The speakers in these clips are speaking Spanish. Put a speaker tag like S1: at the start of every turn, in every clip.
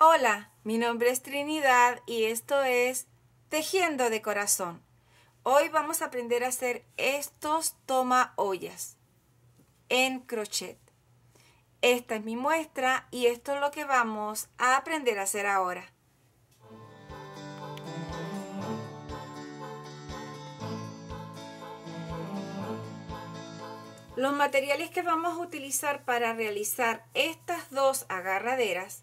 S1: Hola, mi nombre es Trinidad y esto es Tejiendo de Corazón. Hoy vamos a aprender a hacer estos toma ollas en crochet. Esta es mi muestra y esto es lo que vamos a aprender a hacer ahora. Los materiales que vamos a utilizar para realizar estas dos agarraderas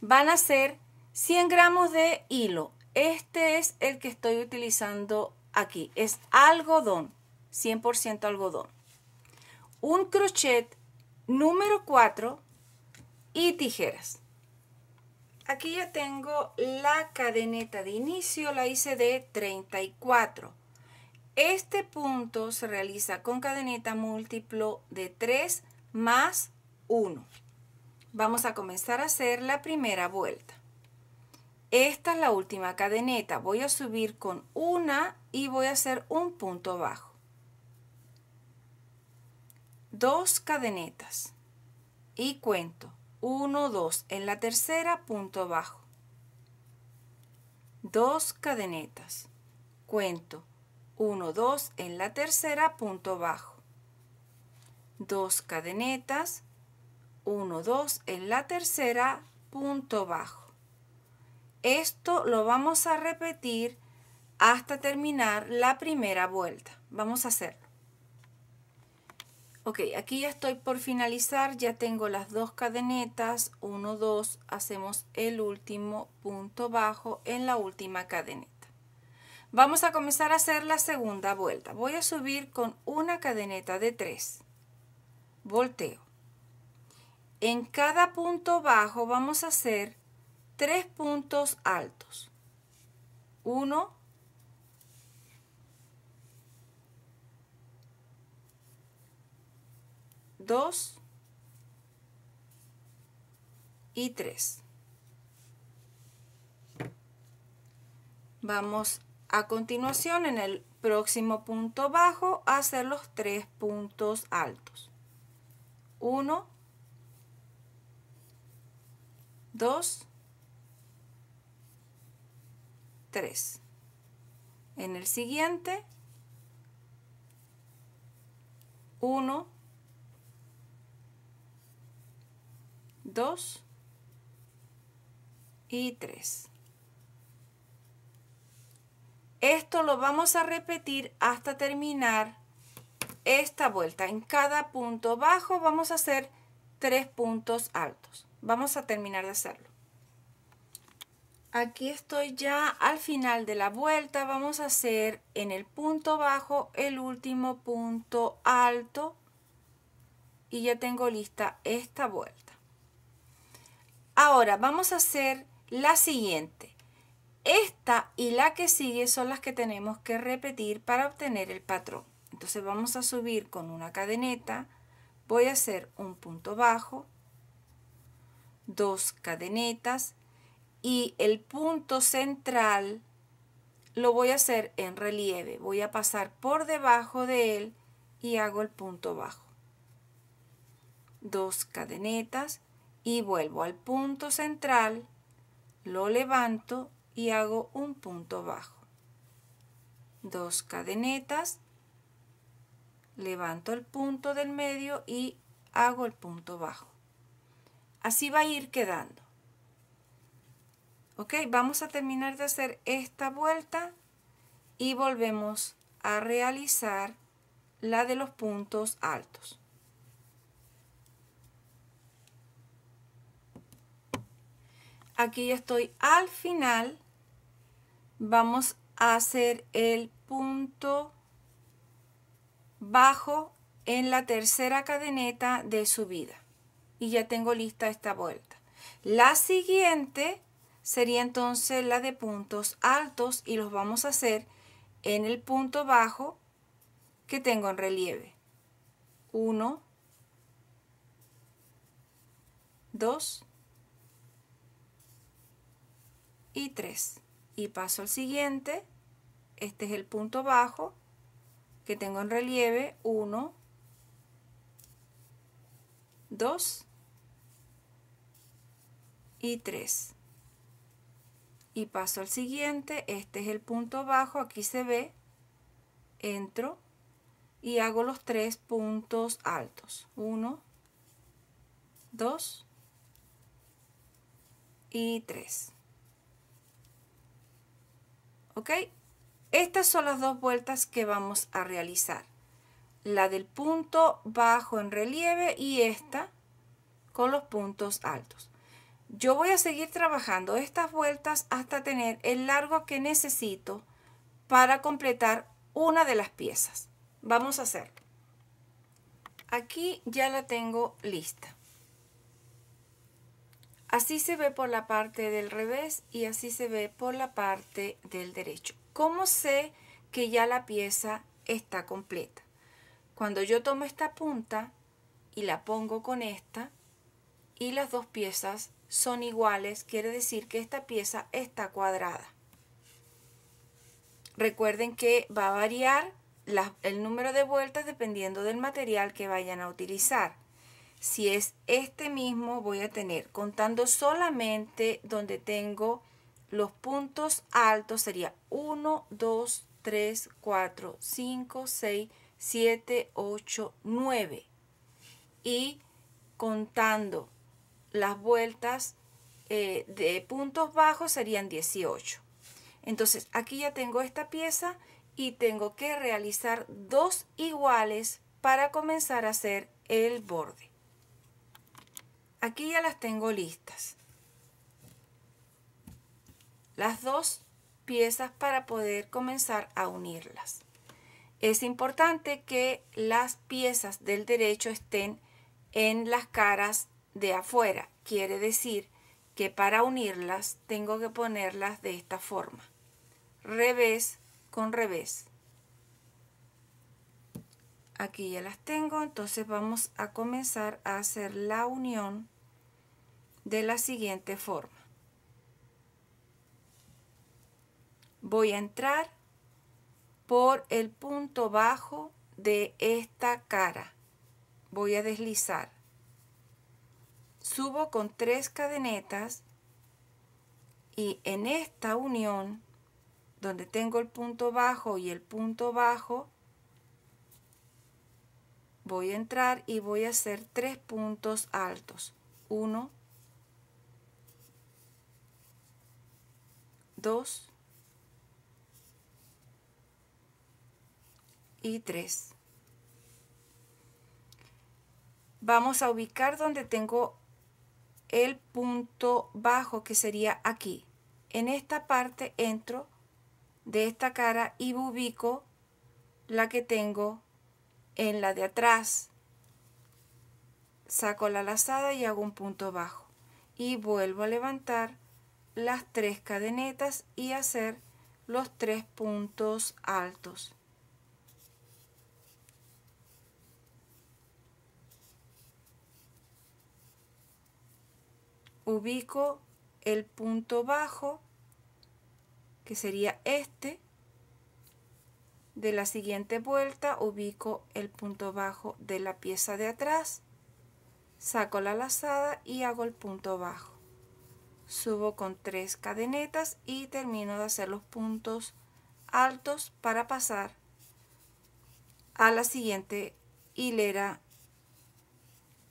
S1: van a ser 100 gramos de hilo. Este es el que estoy utilizando aquí. Es algodón, 100% algodón. Un crochet número 4 y tijeras. Aquí ya tengo la cadeneta de inicio, la hice de 34. Este punto se realiza con cadeneta múltiplo de 3 más 1 vamos a comenzar a hacer la primera vuelta. Esta es la última cadeneta. Voy a subir con una y voy a hacer un punto bajo. Dos cadenetas. Y cuento. 1, 2. En la tercera, punto bajo. Dos cadenetas. Cuento. 1, 2. En la tercera, punto bajo. Dos cadenetas 1, 2, en la tercera, punto bajo. Esto lo vamos a repetir hasta terminar la primera vuelta. Vamos a hacerlo. Ok, aquí ya estoy por finalizar, ya tengo las dos cadenetas, 1, 2, hacemos el último punto bajo en la última cadeneta. Vamos a comenzar a hacer la segunda vuelta. Voy a subir con una cadeneta de 3. Volteo. En cada punto bajo vamos a hacer tres puntos altos. Uno, dos y tres. Vamos a continuación en el próximo punto bajo a hacer los tres puntos altos. Uno, 2, 3. En el siguiente, 1, 2 y 3. Esto lo vamos a repetir hasta terminar esta vuelta. En cada punto bajo vamos a hacer tres puntos altos. Vamos a terminar de hacerlo. Aquí estoy ya al final de la vuelta. Vamos a hacer en el punto bajo el último punto alto. Y ya tengo lista esta vuelta. Ahora vamos a hacer la siguiente. Esta y la que sigue son las que tenemos que repetir para obtener el patrón. Entonces vamos a subir con una cadeneta, voy a hacer un punto bajo, dos cadenetas y el punto central lo voy a hacer en relieve. Voy a pasar por debajo de él y hago el punto bajo. Dos cadenetas y vuelvo al punto central, lo levanto y hago un punto bajo. Dos cadenetas, levanto el punto del medio y hago el punto bajo. Así va a ir quedando. Ok, vamos a terminar de hacer esta vuelta y volvemos a realizar la de los puntos altos. Aquí ya estoy al final. Vamos a hacer el punto bajo en la tercera cadeneta de subida y ya tengo lista esta vuelta. La siguiente sería entonces la de puntos altos y los vamos a hacer en el punto bajo que tengo en relieve. 1, 2 y 3. Y paso al siguiente. Este es el punto bajo que tengo en relieve. 1, 2 y 3. Y paso al siguiente, este es el punto bajo, aquí se ve, entro y hago los tres puntos altos. 1, 2 y 3. ¿Ok? Estas son las dos vueltas que vamos a realizar. La del punto bajo en relieve y esta con los puntos altos. Yo voy a seguir trabajando estas vueltas hasta tener el largo que necesito para completar una de las piezas. Vamos a hacerlo. Aquí ya la tengo lista. Así se ve por la parte del revés y así se ve por la parte del derecho. ¿Cómo sé que ya la pieza está completa? Cuando yo tomo esta punta y la pongo con esta y las dos piezas son iguales, quiere decir que esta pieza está cuadrada. Recuerden que va a variar el número de vueltas dependiendo del material que vayan a utilizar. Si es este mismo voy a tener, contando solamente donde tengo los puntos altos, sería 1, 2, 3, 4, 5, 6, 7, 8, 9. Y contando las vueltas eh, de puntos bajos serían 18. Entonces aquí ya tengo esta pieza y tengo que realizar dos iguales para comenzar a hacer el borde. Aquí ya las tengo listas. Las dos piezas para poder comenzar a unirlas. Es importante que las piezas del derecho estén en las caras de afuera. Quiere decir que para unirlas tengo que ponerlas de esta forma. Revés con revés. Aquí ya las tengo, entonces vamos a comenzar a hacer la unión de la siguiente forma. Voy a entrar por el punto bajo de esta cara. Voy a deslizar subo con tres cadenetas y en esta unión donde tengo el punto bajo y el punto bajo voy a entrar y voy a hacer tres puntos altos uno dos y 3 vamos a ubicar donde tengo el punto bajo que sería aquí. En esta parte entro de esta cara y ubico la que tengo en la de atrás. Saco la lazada y hago un punto bajo. Y vuelvo a levantar las tres cadenetas y hacer los tres puntos altos. ubico el punto bajo, que sería este, de la siguiente vuelta ubico el punto bajo de la pieza de atrás, saco la lazada y hago el punto bajo. Subo con tres cadenetas y termino de hacer los puntos altos para pasar a la siguiente hilera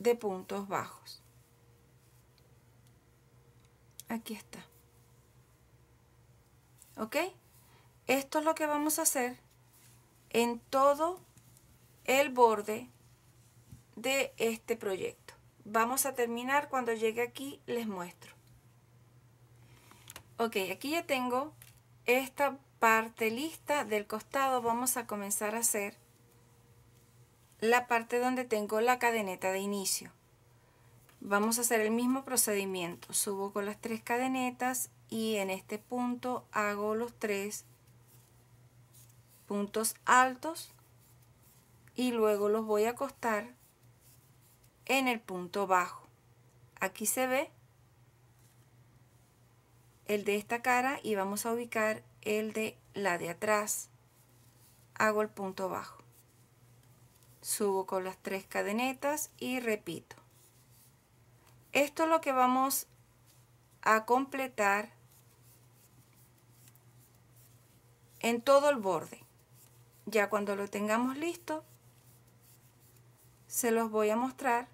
S1: de puntos bajos aquí está. ¿Ok? Esto es lo que vamos a hacer en todo el borde de este proyecto. Vamos a terminar cuando llegue aquí, les muestro. Ok, aquí ya tengo esta parte lista del costado. Vamos a comenzar a hacer la parte donde tengo la cadeneta de inicio. Vamos a hacer el mismo procedimiento. Subo con las tres cadenetas y en este punto hago los tres puntos altos y luego los voy a acostar en el punto bajo. Aquí se ve el de esta cara y vamos a ubicar el de la de atrás. Hago el punto bajo. Subo con las tres cadenetas y repito. Esto es lo que vamos a completar en todo el borde. Ya cuando lo tengamos listo, se los voy a mostrar.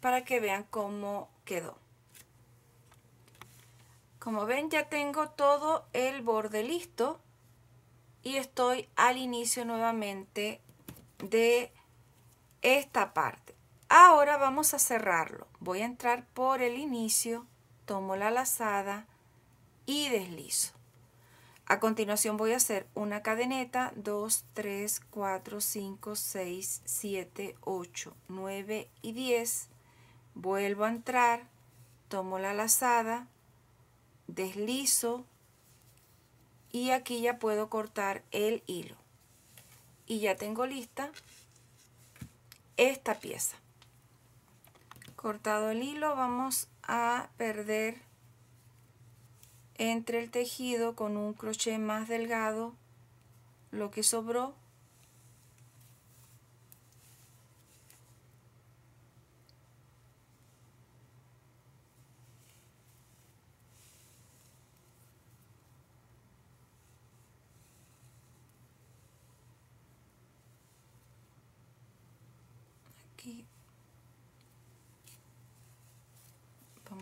S1: para que vean cómo quedó. Como ven ya tengo todo el borde listo y estoy al inicio nuevamente de esta parte. Ahora vamos a cerrarlo. Voy a entrar por el inicio, tomo la lazada y deslizo. A continuación voy a hacer una cadeneta 2, 3, 4, 5, 6, 7, 8, 9 y 10. Vuelvo a entrar, tomo la lazada, deslizo y aquí ya puedo cortar el hilo y ya tengo lista esta pieza cortado el hilo vamos a perder entre el tejido con un crochet más delgado lo que sobró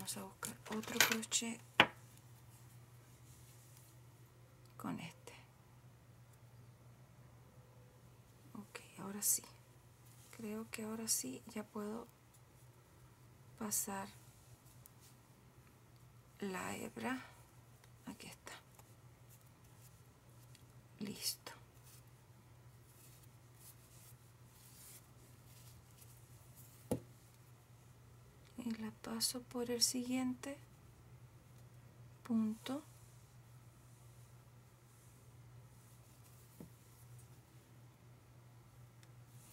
S1: vamos a buscar otro coche con este ok ahora sí creo que ahora sí ya puedo pasar la hebra aquí está listo paso por el siguiente punto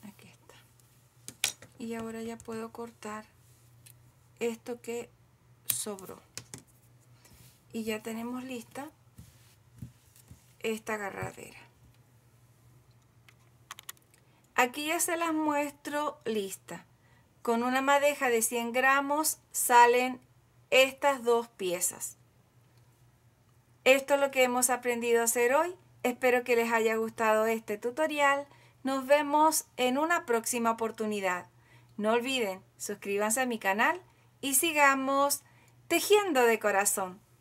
S1: aquí está y ahora ya puedo cortar esto que sobró y ya tenemos lista esta agarradera aquí ya se las muestro lista con una madeja de 100 gramos salen estas dos piezas. Esto es lo que hemos aprendido a hacer hoy. Espero que les haya gustado este tutorial. Nos vemos en una próxima oportunidad. No olviden, suscríbanse a mi canal y sigamos tejiendo de corazón.